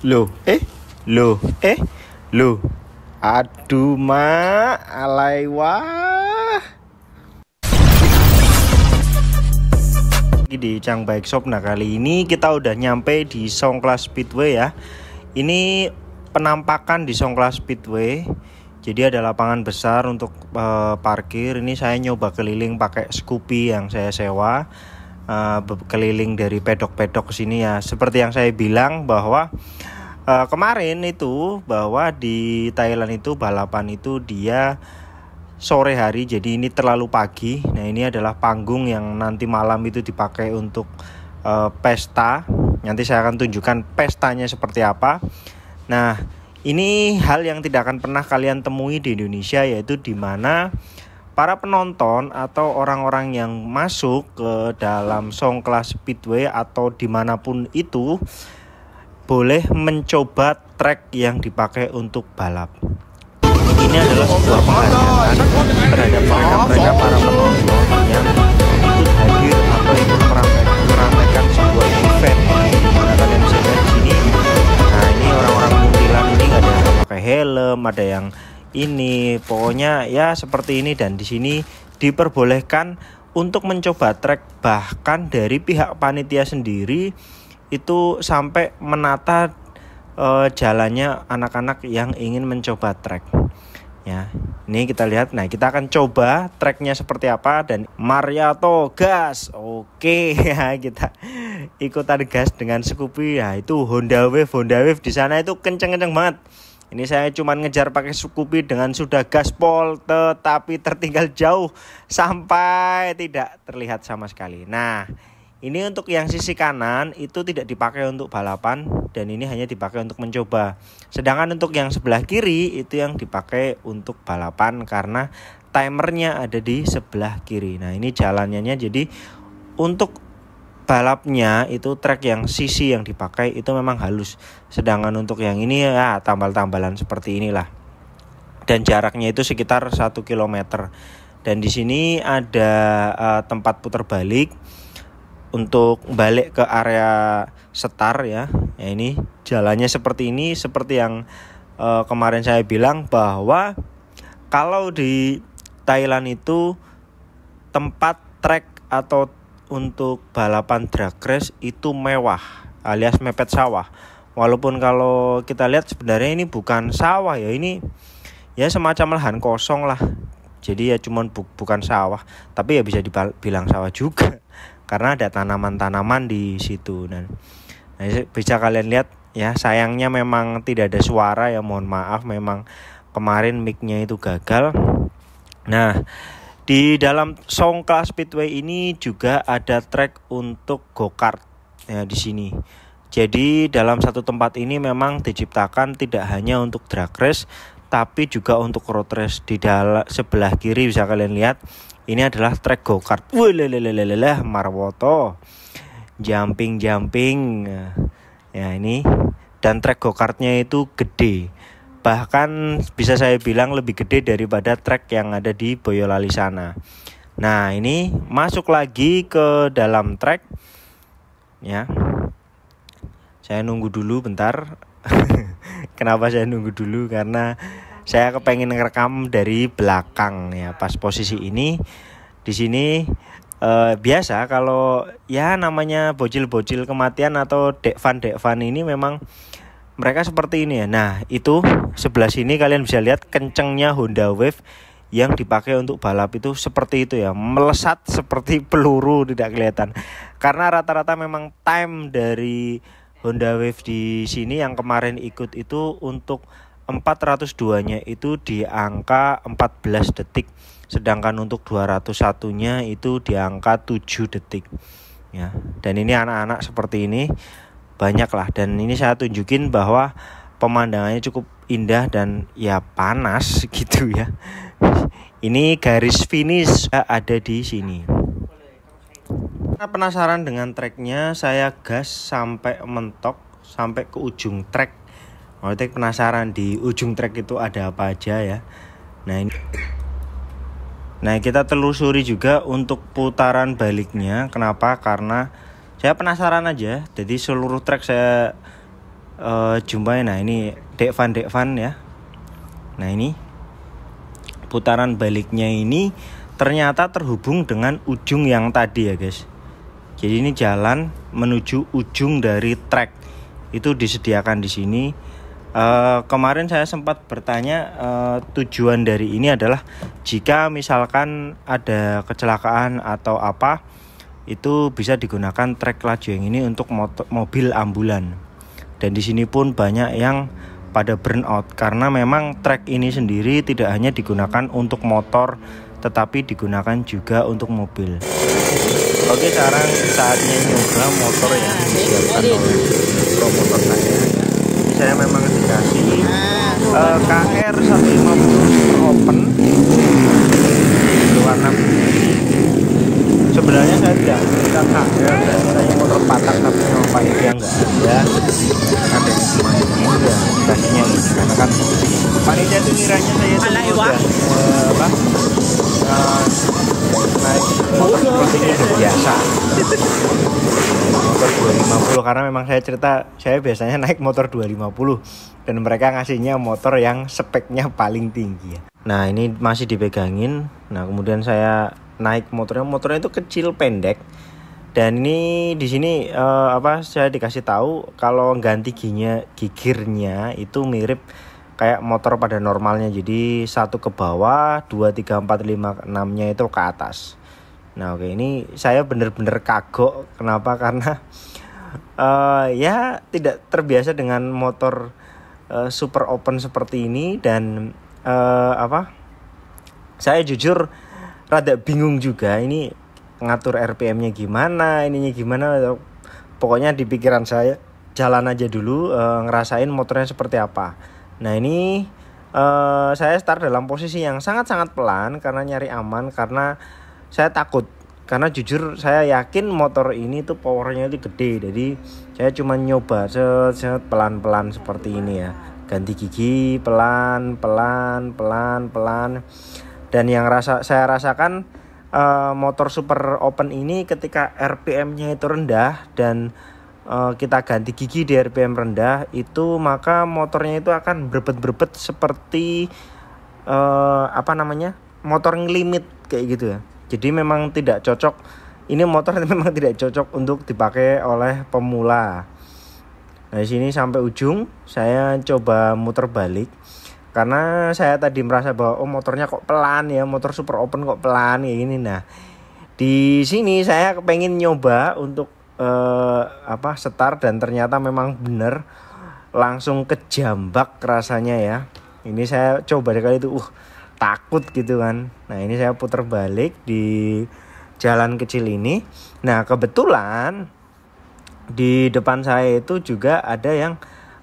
Lo eh? lo eh? lo Aduh, mah alay wah. Di Chang Bike Shop. Nah, kali ini kita udah nyampe di Songkla Speedway ya. Ini penampakan di Songkla Speedway. Jadi ada lapangan besar untuk uh, parkir. Ini saya nyoba keliling pakai Scoopy yang saya sewa uh, keliling dari pedok-pedok sini ya. Seperti yang saya bilang bahwa uh, kemarin itu bahwa di Thailand itu balapan itu dia sore hari jadi ini terlalu pagi. Nah, ini adalah panggung yang nanti malam itu dipakai untuk uh, pesta. Nanti saya akan tunjukkan pestanya seperti apa. Nah, ini hal yang tidak akan pernah kalian temui di Indonesia yaitu di mana para penonton atau orang-orang yang masuk ke dalam song kelas speedway atau dimanapun itu boleh mencoba track yang dipakai untuk balap. Ini adalah sebuah penghargaan terhadap mereka-mereka para penonton yang ikut hadir atau ikut meramaikan sebuah event menggunakan di sini. Nah ini orang-orang muntilan ini ada yang pakai helm, ada yang ini pokoknya ya seperti ini dan di sini diperbolehkan untuk mencoba trek bahkan dari pihak panitia sendiri itu sampai menata e, jalannya anak-anak yang ingin mencoba trek ya ini kita lihat nah kita akan coba treknya seperti apa dan Maria gas oke ya kita ikutan gas dengan Scoopy ya itu Honda Wave Honda Wave di sana itu kenceng-kenceng banget ini saya cuma ngejar pakai Sukupi dengan sudah gaspol tetapi tertinggal jauh sampai tidak terlihat sama sekali. Nah, ini untuk yang sisi kanan itu tidak dipakai untuk balapan dan ini hanya dipakai untuk mencoba. Sedangkan untuk yang sebelah kiri itu yang dipakai untuk balapan karena timernya ada di sebelah kiri. Nah, ini jalannya jadi untuk balapnya itu track yang sisi yang dipakai itu memang halus sedangkan untuk yang ini ya tambal-tambalan seperti inilah dan jaraknya itu sekitar 1 km dan di sini ada uh, tempat putar balik untuk balik ke area setar ya. ya ini jalannya seperti ini seperti yang uh, kemarin saya bilang bahwa kalau di Thailand itu tempat trek atau untuk balapan drag race itu mewah alias mepet sawah. Walaupun kalau kita lihat sebenarnya ini bukan sawah ya ini ya semacam lahan kosong lah. Jadi ya cuman bu bukan sawah, tapi ya bisa dibilang sawah juga karena ada tanaman-tanaman di situ dan nah, ya, bisa kalian lihat ya sayangnya memang tidak ada suara ya mohon maaf memang kemarin micnya itu gagal. Nah, di dalam Songkla Speedway ini juga ada track untuk go-kart ya di sini. Jadi dalam satu tempat ini memang diciptakan tidak hanya untuk drag race tapi juga untuk road race di dalam sebelah kiri bisa kalian lihat ini adalah track go kart. Wulelelelelelah Marwoto. Jumping jumping. Ya ini dan track go kartnya itu gede bahkan bisa saya bilang lebih gede daripada trek yang ada di Boyolali sana. Nah, ini masuk lagi ke dalam trek ya. Saya nunggu dulu bentar. Kenapa saya nunggu dulu? Karena saya kepengen ngerekam dari belakang ya, pas posisi ini di sini eh, biasa kalau ya namanya bocil-bocil kematian atau van-dek van ini memang mereka seperti ini ya nah itu sebelah sini kalian bisa lihat kencengnya Honda Wave yang dipakai untuk balap itu seperti itu ya melesat seperti peluru tidak kelihatan karena rata-rata memang time dari Honda Wave di sini yang kemarin ikut itu untuk 402 nya itu di angka 14 detik sedangkan untuk 201 nya itu di angka 7 detik ya dan ini anak-anak seperti ini banyak lah dan ini saya tunjukin bahwa pemandangannya cukup indah dan ya panas gitu ya. Ini garis finish eh, ada di sini. Karena penasaran dengan treknya, saya gas sampai mentok sampai ke ujung trek. Maksudnya penasaran di ujung trek itu ada apa aja ya. Nah ini. Nah kita telusuri juga untuk putaran baliknya. Kenapa? Karena saya penasaran aja jadi seluruh track saya uh, jumpai nah ini dek van, dek van ya nah ini putaran baliknya ini ternyata terhubung dengan ujung yang tadi ya guys jadi ini jalan menuju ujung dari track itu disediakan di sini Uh, kemarin saya sempat bertanya uh, tujuan dari ini adalah jika misalkan ada kecelakaan atau apa itu bisa digunakan trek laju yang ini untuk motor, mobil ambulan. Dan di sini pun banyak yang pada burnout karena memang trek ini sendiri tidak hanya digunakan untuk motor tetapi digunakan juga untuk mobil. Oke, sekarang saatnya nyoba motor yang disiapkan oleh promotor saya. Ini saya memang dikasih uh, KR 150 Super Open warna putih sebenarnya saya tidak kita kaget saya mau patah tapi memang dia nggak ada ada ini ya dasinya ini karena kan panitia itu ngiranya saya itu eh, apa eh, naik motor crossingnya udah biasa motor 250 karena memang saya cerita saya biasanya naik motor 250 dan mereka ngasihnya motor yang speknya paling tinggi ya. Nah ini masih dipegangin. Nah kemudian saya naik motornya motornya itu kecil pendek dan ini di sini uh, apa saya dikasih tahu kalau ganti giginya gigirnya itu mirip kayak motor pada normalnya jadi satu ke bawah dua tiga empat lima enamnya itu ke atas nah oke ini saya bener-bener kagok kenapa karena uh, ya tidak terbiasa dengan motor uh, super open seperti ini dan uh, apa saya jujur rada bingung juga ini ngatur RPM-nya gimana, ininya gimana. Pokoknya di pikiran saya jalan aja dulu e, ngerasain motornya seperti apa. Nah, ini e, saya start dalam posisi yang sangat-sangat pelan karena nyari aman karena saya takut karena jujur saya yakin motor ini tuh powernya itu gede jadi saya cuma nyoba sangat pelan-pelan seperti ini ya ganti gigi pelan pelan pelan pelan dan yang rasa saya rasakan uh, motor super open ini ketika RPM-nya itu rendah dan uh, kita ganti gigi di RPM rendah itu maka motornya itu akan berbet-berbet seperti uh, apa namanya motor ngelimit kayak gitu ya jadi memang tidak cocok ini motor memang tidak cocok untuk dipakai oleh pemula. Nah, di sini sampai ujung saya coba muter balik karena saya tadi merasa bahwa oh motornya kok pelan ya motor super open kok pelan ya ini. nah di sini saya pengen nyoba untuk eh, apa setar dan ternyata memang bener langsung kejambak rasanya ya ini saya coba kali itu uh takut gitu kan nah ini saya putar balik di jalan kecil ini nah kebetulan di depan saya itu juga ada yang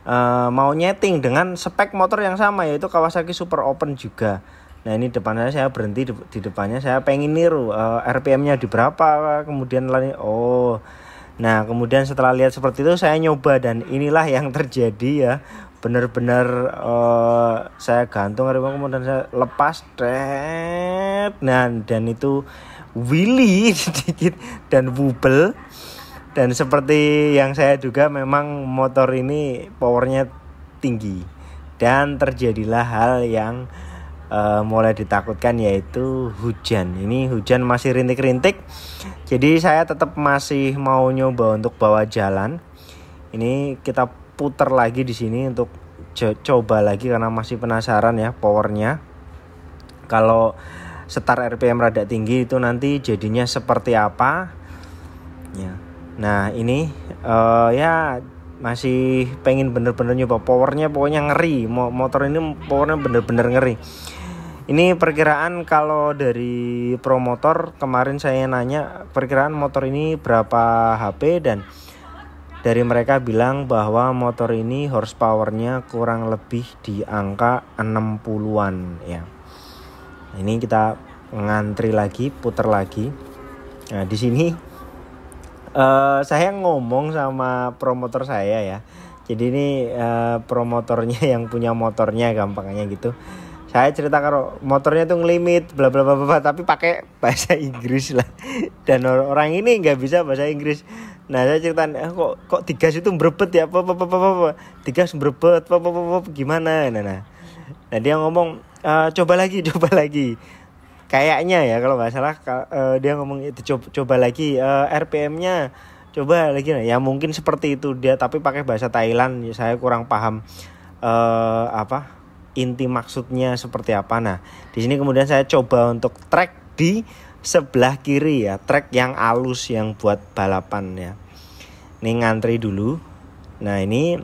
uh, mau nyeting dengan spek motor yang sama yaitu Kawasaki Super Open juga. Nah ini depannya saya berhenti di depannya saya pengen niru uh, eh, RPM-nya di berapa kemudian lari oh nah kemudian setelah lihat seperti itu saya nyoba dan inilah yang terjadi ya benar-benar uh, saya gantung RPM kemudian saya lepas dan nah, dan itu Willy sedikit dan wobble dan seperti yang saya duga memang motor ini powernya tinggi dan terjadilah hal yang uh, mulai ditakutkan yaitu hujan ini hujan masih rintik-rintik jadi saya tetap masih mau nyoba untuk bawa jalan ini kita putar lagi di sini untuk coba lagi karena masih penasaran ya powernya kalau setar RPM rada tinggi itu nanti jadinya seperti apa ya nah ini uh, ya masih pengen bener-bener nyoba powernya pokoknya ngeri motor ini powernya bener-bener ngeri ini perkiraan kalau dari promotor kemarin saya nanya perkiraan motor ini berapa HP dan dari mereka bilang bahwa motor ini horsepowernya kurang lebih di angka 60-an ya ini kita ngantri lagi putar lagi nah di sini uh, saya ngomong sama promotor saya ya jadi ini uh, promotornya yang punya motornya gampangnya gitu saya cerita kalau motornya tuh ngelimit bla bla bla bla tapi pakai bahasa Inggris lah dan orang ini nggak bisa bahasa Inggris nah saya cerita eh, kok kok tiga itu berebet ya apa apa apa apa tiga berebet apa apa apa gimana nah nah nah dia ngomong e, coba lagi coba lagi kayaknya ya kalau nggak salah uh, dia ngomong itu coba, coba lagi uh, eh, RPM-nya coba lagi nah ya mungkin seperti itu dia tapi pakai bahasa Thailand saya kurang paham uh, apa inti maksudnya seperti apa nah di sini kemudian saya coba untuk track di sebelah kiri ya track yang alus yang buat balapan ya ini ngantri dulu nah ini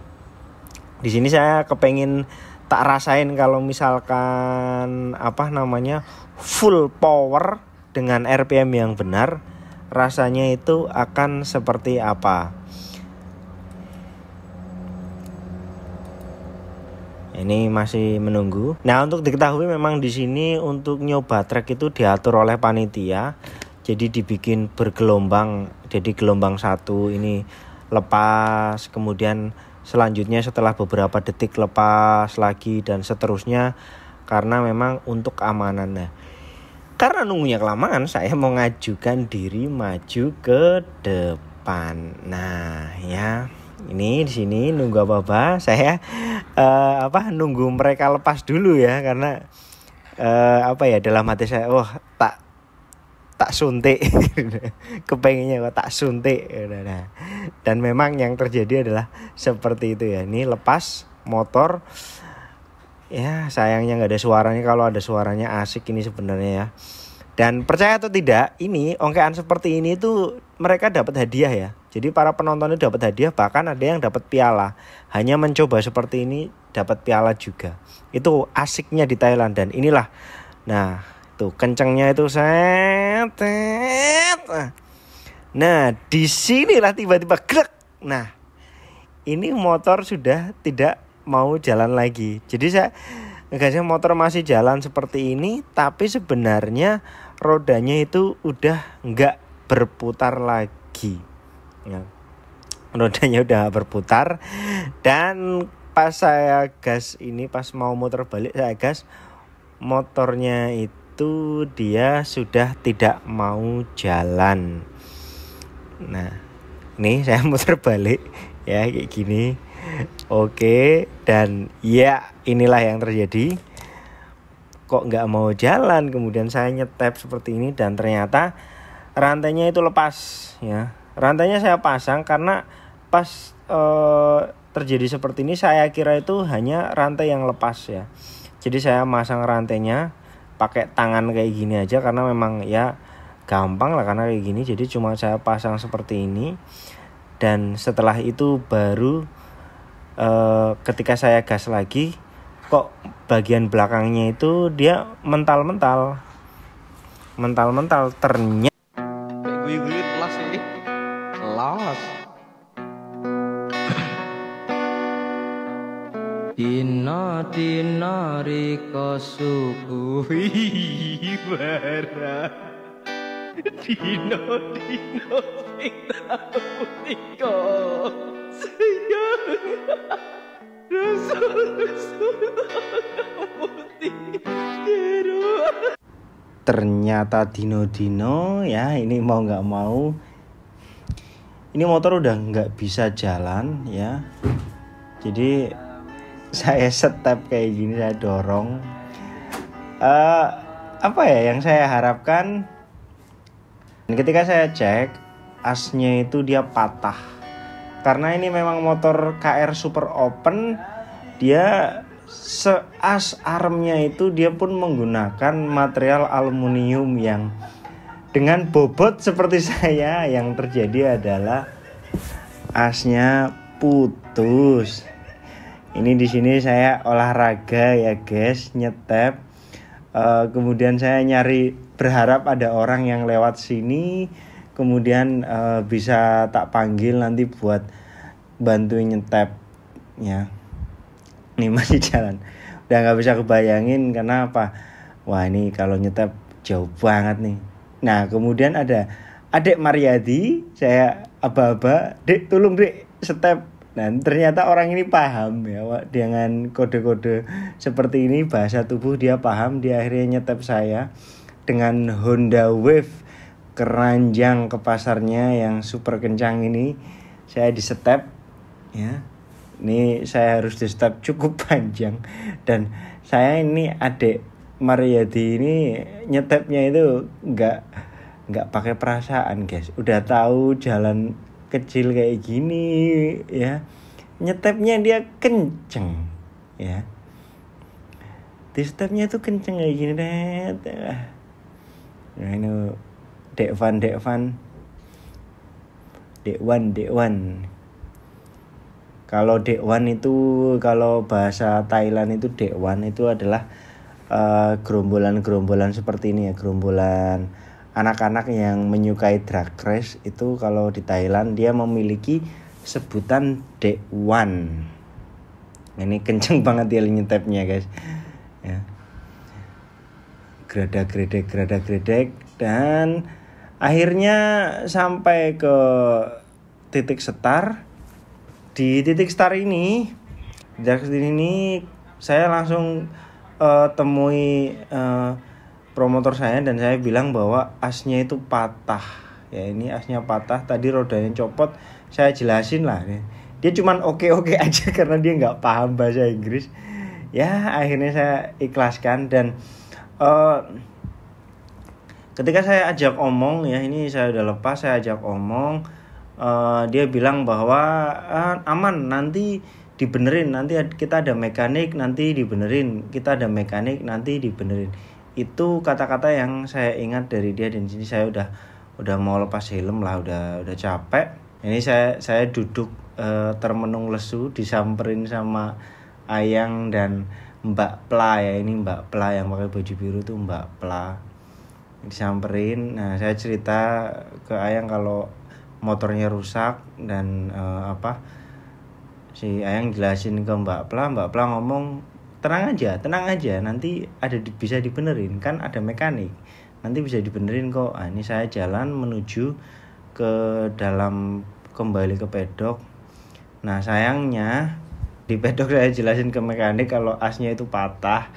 di sini saya kepengen tak rasain kalau misalkan apa namanya full power dengan RPM yang benar, rasanya itu akan seperti apa. Ini masih menunggu. Nah, untuk diketahui memang di sini untuk nyoba trek itu diatur oleh panitia. Jadi dibikin bergelombang. Jadi gelombang satu ini lepas, kemudian selanjutnya setelah beberapa detik lepas lagi dan seterusnya karena memang untuk keamanannya. Karena nunggunya kelamaan, saya mau ngajukan diri maju ke depan. Nah, ya ini di sini nunggu apa apa saya uh, apa nunggu mereka lepas dulu ya karena uh, apa ya dalam hati saya oh tak tak suntik kepengennya kok tak suntik nah, dan memang yang terjadi adalah seperti itu ya ini lepas motor ya sayangnya nggak ada suaranya kalau ada suaranya asik ini sebenarnya ya dan percaya atau tidak ini ongkean seperti ini itu mereka dapat hadiah ya jadi para penonton itu dapat hadiah bahkan ada yang dapat piala hanya mencoba seperti ini dapat piala juga itu asiknya di Thailand dan inilah nah tuh kencengnya itu set nah disinilah tiba-tiba grek nah ini motor sudah tidak mau jalan lagi jadi saya ngegasnya motor masih jalan seperti ini tapi sebenarnya rodanya itu udah nggak berputar lagi ya. rodanya udah berputar dan pas saya gas ini pas mau motor balik saya gas motornya itu dia sudah tidak mau jalan nah ini saya muter balik ya kayak gini Oke, dan ya inilah yang terjadi. Kok nggak mau jalan, kemudian saya nyetep seperti ini dan ternyata rantainya itu lepas ya. Rantainya saya pasang karena pas e, terjadi seperti ini saya kira itu hanya rantai yang lepas ya. Jadi saya masang rantainya pakai tangan kayak gini aja karena memang ya gampang lah karena kayak gini jadi cuma saya pasang seperti ini dan setelah itu baru e, ketika saya gas lagi kok bagian belakangnya itu dia mental-mental mental-mental ternyata gue gue ini Dina dina rika suku ibara Dina dina sing tau Ternyata Dino Dino ya ini mau nggak mau ini motor udah nggak bisa jalan ya jadi saya step kayak gini saya dorong uh, apa ya yang saya harapkan ketika saya cek asnya itu dia patah karena ini memang motor KR Super Open dia seas armnya itu dia pun menggunakan material aluminium yang dengan bobot seperti saya yang terjadi adalah asnya putus ini di sini saya olahraga ya guys nyetep uh, kemudian saya nyari berharap ada orang yang lewat sini kemudian uh, bisa tak panggil nanti buat bantuin nyetep ya ini masih jalan udah nggak bisa kebayangin karena apa wah ini kalau nyetep jauh banget nih nah kemudian ada adik Mariadi saya aba-aba dek tolong dek setep dan nah, ternyata orang ini paham ya dengan kode-kode seperti ini bahasa tubuh dia paham dia akhirnya nyetep saya dengan Honda Wave keranjang ke pasarnya yang super kencang ini saya di step ya ini saya harus di step cukup panjang dan saya ini adik Mariyadi ini nyetepnya itu nggak nggak pakai perasaan guys udah tahu jalan kecil kayak gini ya nyetepnya dia kenceng ya di stepnya itu kenceng kayak gini deh nah, ini Dek Wan, Dekwan Dekwan kalau Dekwan itu kalau bahasa Thailand itu Dekwan itu adalah gerombolan eh, gerombolan-gerombolan seperti ini ya gerombolan anak-anak yang menyukai drag race itu kalau di Thailand dia memiliki sebutan Dekwan ini kenceng banget dia ya nyetepnya guys ya. Gerada gredek, gerada gredek dan akhirnya sampai ke titik setar di titik setar ini dari ini saya langsung uh, temui uh, promotor saya dan saya bilang bahwa asnya itu patah ya ini asnya patah tadi rodanya copot saya jelasin lah ya. dia cuman oke okay oke -okay aja karena dia nggak paham bahasa Inggris ya akhirnya saya ikhlaskan dan uh, ketika saya ajak omong ya ini saya udah lepas saya ajak omong uh, dia bilang bahwa uh, aman nanti dibenerin nanti kita ada mekanik nanti dibenerin kita ada mekanik nanti dibenerin itu kata-kata yang saya ingat dari dia dan sini saya udah udah mau lepas helm lah udah udah capek ini saya saya duduk uh, termenung lesu disamperin sama ayang dan Mbak Pla ya ini Mbak Pla yang pakai baju biru tuh Mbak Pla disamperin nah saya cerita ke ayang kalau motornya rusak dan uh, apa si ayang jelasin ke mbak Pla mbak Pla ngomong tenang aja tenang aja nanti ada di, bisa dibenerin kan ada mekanik nanti bisa dibenerin kok nah, ini saya jalan menuju ke dalam kembali ke pedok nah sayangnya di pedok saya jelasin ke mekanik kalau asnya itu patah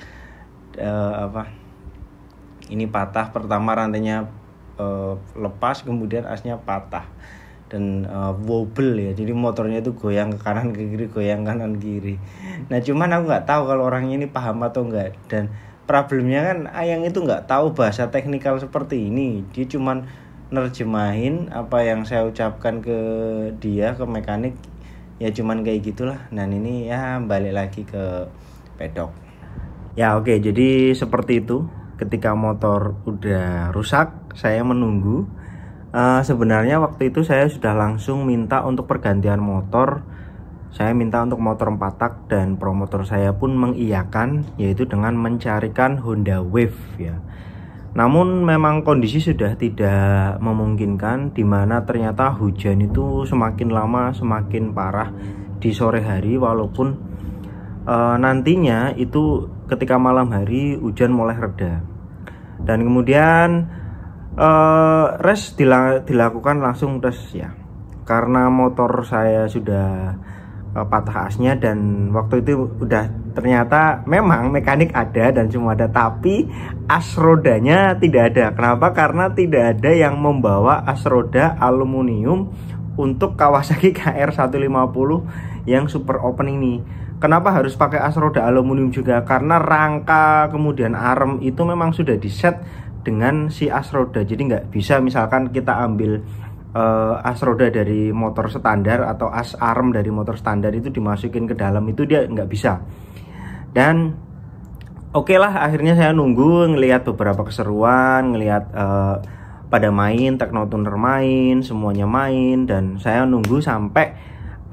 uh, apa ini patah pertama rantainya uh, lepas kemudian asnya patah dan uh, wobble ya jadi motornya itu goyang ke kanan ke kiri goyang kanan kiri nah cuman aku nggak tahu kalau orangnya ini paham atau enggak dan problemnya kan ayang itu nggak tahu bahasa teknikal seperti ini dia cuman nerjemahin apa yang saya ucapkan ke dia ke mekanik ya cuman kayak gitulah dan ini ya balik lagi ke pedok ya oke okay, jadi seperti itu ketika motor udah rusak saya menunggu uh, sebenarnya waktu itu saya sudah langsung minta untuk pergantian motor saya minta untuk motor empat tak dan promotor saya pun mengiyakan yaitu dengan mencarikan Honda Wave ya namun memang kondisi sudah tidak memungkinkan dimana ternyata hujan itu semakin lama semakin parah di sore hari walaupun Eh, nantinya itu ketika malam hari hujan mulai reda dan kemudian e, res dilang- dilakukan langsung tes ya karena motor saya sudah e, patah asnya dan waktu itu udah ternyata memang mekanik ada dan semua ada tapi as rodanya tidak ada kenapa karena tidak ada yang membawa as roda aluminium untuk Kawasaki KR 150 yang super open ini Kenapa harus pakai as roda aluminium juga? Karena rangka kemudian arm itu memang sudah di set dengan si as roda Jadi nggak bisa misalkan kita ambil uh, as roda dari motor standar atau as arm dari motor standar itu dimasukin ke dalam itu dia nggak bisa dan oke okay lah akhirnya saya nunggu ngelihat beberapa keseruan ngelihat uh, pada main teknotuner main semuanya main dan saya nunggu sampai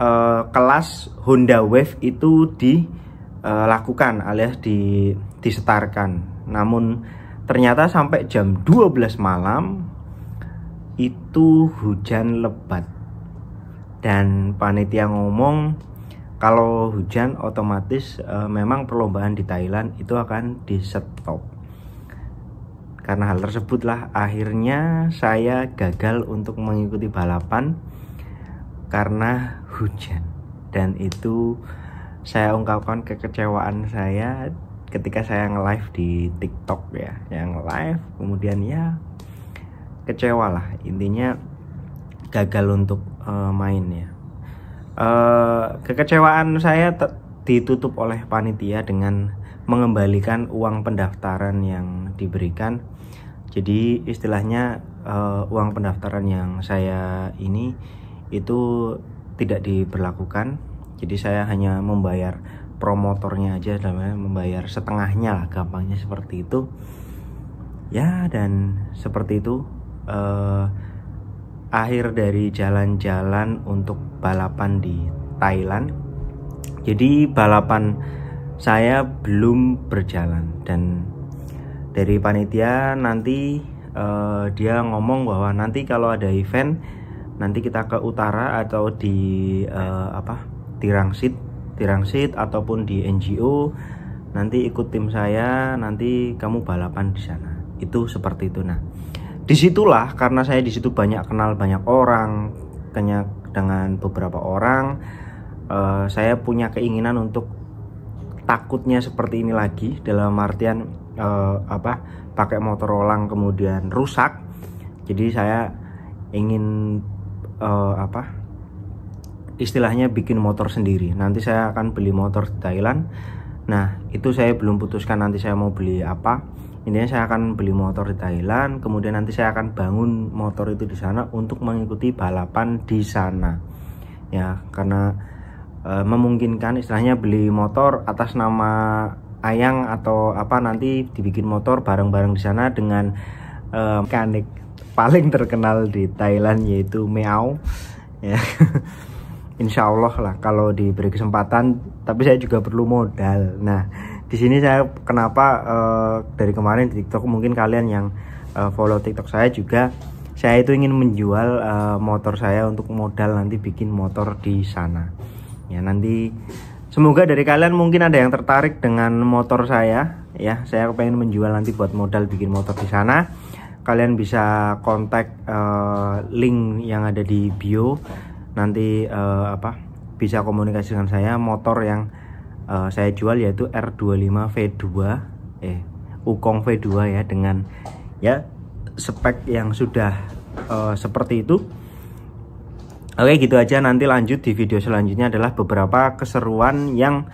uh, kelas Honda Wave itu dilakukan alias di, disetarkan. Namun ternyata sampai jam 12 malam itu hujan lebat. Dan panitia ngomong kalau hujan otomatis e, memang perlombaan di Thailand itu akan di stop karena hal tersebutlah akhirnya saya gagal untuk mengikuti balapan karena hujan dan itu saya ungkapkan kekecewaan saya ketika saya nge-live di TikTok ya, yang live kemudian ya kecewa lah intinya gagal untuk uh, main ya. Uh, kekecewaan saya ditutup oleh panitia dengan mengembalikan uang pendaftaran yang diberikan. Jadi istilahnya uh, uang pendaftaran yang saya ini itu tidak diberlakukan jadi saya hanya membayar promotornya aja namanya membayar setengahnya lah gampangnya seperti itu ya dan seperti itu eh, akhir dari jalan-jalan untuk balapan di Thailand jadi balapan saya belum berjalan dan dari panitia nanti eh, dia ngomong bahwa nanti kalau ada event nanti kita ke utara atau di uh, apa Tirangsit Tirangsit ataupun di NGO nanti ikut tim saya nanti kamu balapan di sana itu seperti itu nah disitulah karena saya disitu banyak kenal banyak orang kenya dengan beberapa orang uh, saya punya keinginan untuk takutnya seperti ini lagi dalam artian uh, apa pakai motor olang kemudian rusak jadi saya ingin uh, apa istilahnya bikin motor sendiri nanti saya akan beli motor di Thailand nah itu saya belum putuskan nanti saya mau beli apa intinya saya akan beli motor di Thailand kemudian nanti saya akan bangun motor itu di sana untuk mengikuti balapan di sana ya karena e, memungkinkan istilahnya beli motor atas nama ayang atau apa nanti dibikin motor bareng-bareng di sana dengan Eh, mekanik paling terkenal di Thailand yaitu Meow ya Insya Allah lah kalau diberi kesempatan tapi saya juga perlu modal nah di sini saya kenapa uh, dari kemarin di TikTok mungkin kalian yang uh, follow TikTok saya juga saya itu ingin menjual uh, motor saya untuk modal nanti bikin motor di sana ya nanti semoga dari kalian mungkin ada yang tertarik dengan motor saya ya saya pengen menjual nanti buat modal bikin motor di sana kalian bisa kontak uh, link yang ada di bio nanti uh, apa bisa komunikasi dengan saya motor yang uh, saya jual yaitu R25 V2 eh Ukong V2 ya dengan ya spek yang sudah uh, seperti itu Oke gitu aja nanti lanjut di video selanjutnya adalah beberapa keseruan yang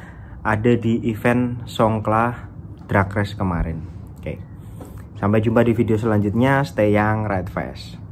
ada di event Songkla Drag Race kemarin Sampai jumpa di video selanjutnya. Stay young, Ride fast.